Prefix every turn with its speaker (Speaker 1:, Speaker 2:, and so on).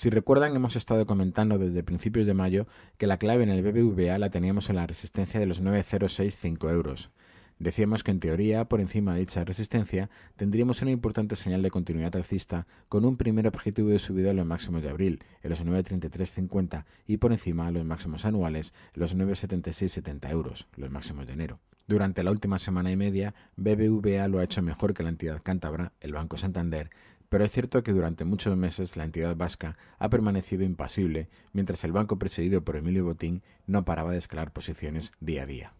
Speaker 1: Si recuerdan, hemos estado comentando desde principios de mayo que la clave en el BBVA la teníamos en la resistencia de los 9065 euros. Decíamos que en teoría, por encima de dicha resistencia, tendríamos una importante señal de continuidad alcista con un primer objetivo de subida en los máximos de abril, en los 9.3350, y por encima a los máximos anuales, en los 9.7670 euros, los máximos de enero. Durante la última semana y media, BBVA lo ha hecho mejor que la entidad cántabra, el Banco Santander, pero es cierto que durante muchos meses la entidad vasca ha permanecido
Speaker 2: impasible mientras el banco presidido por Emilio Botín no paraba de escalar posiciones día
Speaker 3: a día.